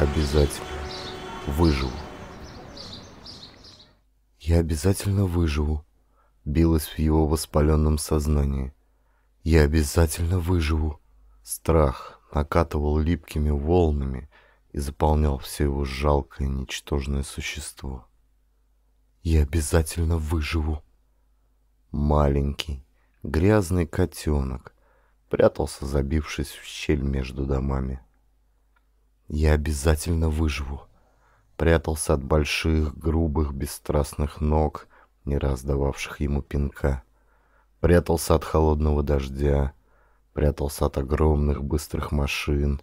обязательно выживу. Я обязательно выживу, билось в его воспаленном сознании. Я обязательно выживу. Страх накатывал липкими волнами и заполнял все его жалкое ничтожное существо. Я обязательно выживу. Маленький, грязный котенок прятался, забившись в щель между домами. Я обязательно выживу. Прятался от больших, грубых, бесстрастных ног, не раз дававших ему пинка. Прятался от холодного дождя, прятался от огромных быстрых машин,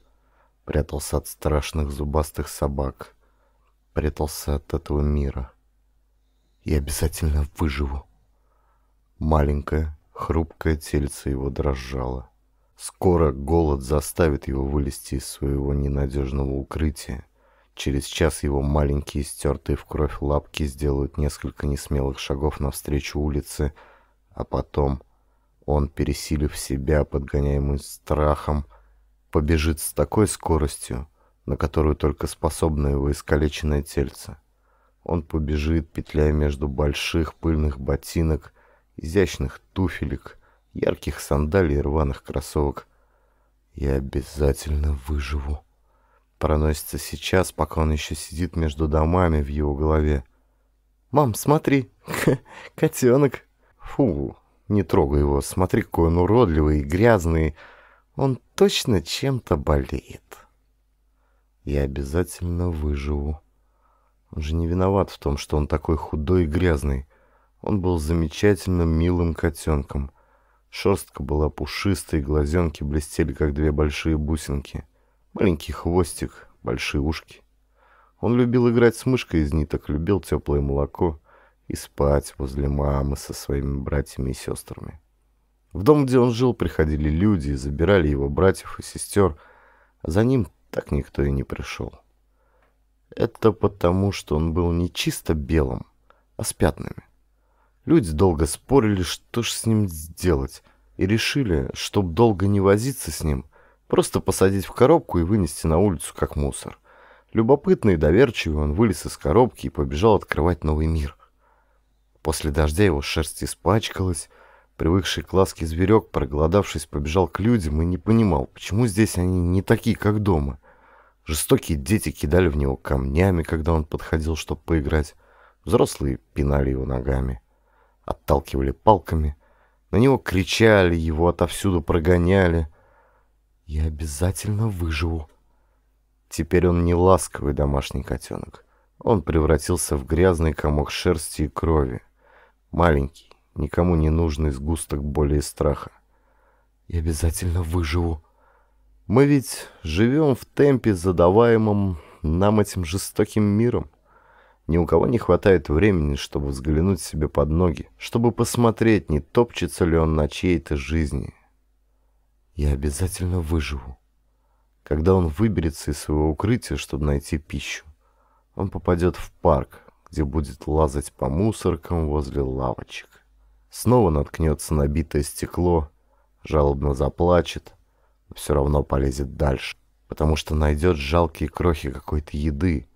прятался от страшных зубастых собак, прятался от этого мира. Я обязательно выживу. Маленькое, хрупкое тельце его дрожало. Скоро голод заставит его вылезти из своего ненадежного укрытия. Через час его маленькие, стертые в кровь лапки сделают несколько несмелых шагов навстречу улице, а потом он, пересилив себя, подгоняемый страхом, побежит с такой скоростью, на которую только способно его искалеченное тельце. Он побежит, петляя между больших пыльных ботинок, изящных туфелек, ярких сандалий и рваных кроссовок. «Я обязательно выживу». Проносится сейчас, пока он еще сидит между домами в его голове. «Мам, смотри! Котенок!» «Фу! Не трогай его! Смотри, какой он уродливый и грязный! Он точно чем-то болеет!» «Я обязательно выживу!» Он же не виноват в том, что он такой худой и грязный. Он был замечательным милым котенком. Шерстка была пушистой, глазенки блестели, как две большие бусинки. Маленький хвостик, большие ушки. Он любил играть с мышкой из ниток, любил теплое молоко и спать возле мамы со своими братьями и сестрами. В дом, где он жил, приходили люди и забирали его братьев и сестер, а за ним так никто и не пришел. Это потому, что он был не чисто белым, а с пятнами. Люди долго спорили, что ж с ним сделать, и решили, чтоб долго не возиться с ним, просто посадить в коробку и вынести на улицу как мусор. Любопытный и доверчивый он вылез из коробки и побежал открывать новый мир. После дождя его шерсть испачкалась, Привыкший к ласке зверек, проголодавшись, побежал к людям и не понимал, почему здесь они не такие, как дома. Жестокие дети кидали в него камнями, когда он подходил, чтобы поиграть. Взрослые пинали его ногами отталкивали палками, на него кричали, его отовсюду прогоняли. «Я обязательно выживу». Теперь он не ласковый домашний котенок. Он превратился в грязный комок шерсти и крови. Маленький, никому не нужный сгусток боли и страха. «Я обязательно выживу». Мы ведь живем в темпе, задаваемом нам этим жестоким миром. Ни у кого не хватает времени, чтобы взглянуть себе под ноги, чтобы посмотреть, не топчется ли он на чьей-то жизни. Я обязательно выживу. Когда он выберется из своего укрытия, чтобы найти пищу, он попадет в парк, где будет лазать по мусоркам возле лавочек. Снова наткнется на битое стекло, жалобно заплачет, но все равно полезет дальше, потому что найдет жалкие крохи какой-то еды,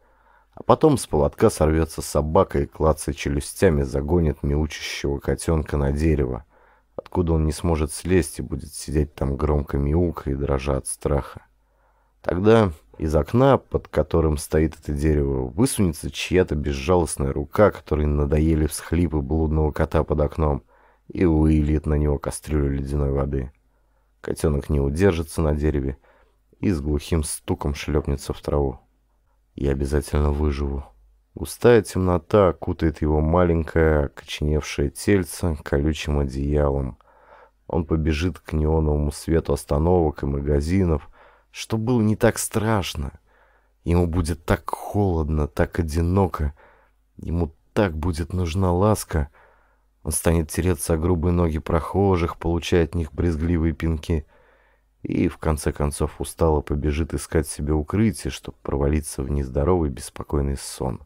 а потом с поводка сорвется собака и, клацая челюстями, загонит мяучащего котенка на дерево, откуда он не сможет слезть и будет сидеть там громко мяука и дрожа от страха. Тогда из окна, под которым стоит это дерево, высунется чья-то безжалостная рука, которой надоели всхлипы блудного кота под окном, и выльет на него кастрюлю ледяной воды. Котенок не удержится на дереве и с глухим стуком шлепнется в траву. Я обязательно выживу. Густая темнота кутает его маленькое, коченевшее тельце колючим одеялом. Он побежит к неоновому свету остановок и магазинов, что было не так страшно. Ему будет так холодно, так одиноко. Ему так будет нужна ласка. Он станет тереться о грубые ноги прохожих, получая от них брезгливые пинки и, в конце концов, устало побежит искать себе укрытие, чтобы провалиться в нездоровый беспокойный сон.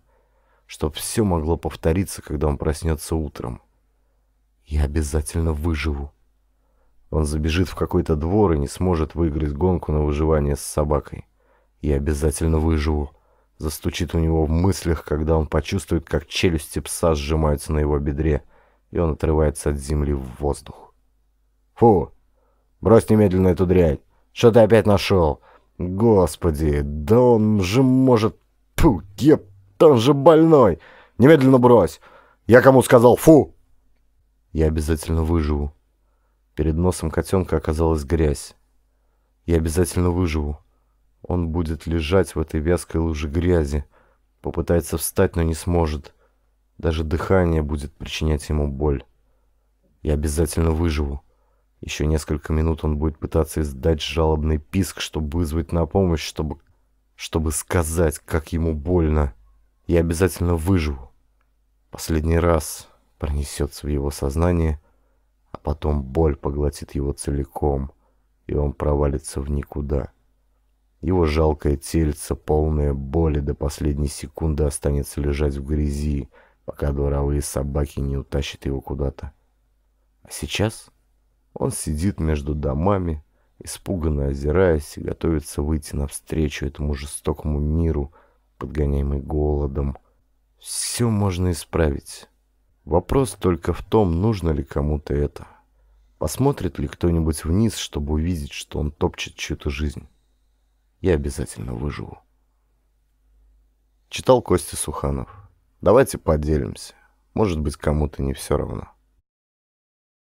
Чтоб все могло повториться, когда он проснется утром. «Я обязательно выживу». Он забежит в какой-то двор и не сможет выиграть гонку на выживание с собакой. «Я обязательно выживу», — застучит у него в мыслях, когда он почувствует, как челюсти пса сжимаются на его бедре, и он отрывается от земли в воздух. «Фу!» Брось немедленно эту дрянь. Что ты опять нашел? Господи, да он же может... Фу, еп, он же больной. Немедленно брось. Я кому сказал фу? Я обязательно выживу. Перед носом котенка оказалась грязь. Я обязательно выживу. Он будет лежать в этой вязкой луже грязи. Попытается встать, но не сможет. Даже дыхание будет причинять ему боль. Я обязательно выживу. Еще несколько минут он будет пытаться издать жалобный писк, чтобы вызвать на помощь, чтобы... чтобы сказать, как ему больно. Я обязательно выживу. Последний раз пронесется в его сознание, а потом боль поглотит его целиком, и он провалится в никуда. Его жалкое тельце, полное боли, до последней секунды останется лежать в грязи, пока дворовые собаки не утащат его куда-то. А сейчас... Он сидит между домами, испуганно озираясь и готовится выйти навстречу этому жестокому миру, подгоняемый голодом. Все можно исправить. Вопрос только в том, нужно ли кому-то это. Посмотрит ли кто-нибудь вниз, чтобы увидеть, что он топчет чью-то жизнь. Я обязательно выживу. Читал Костя Суханов. Давайте поделимся. Может быть, кому-то не все равно.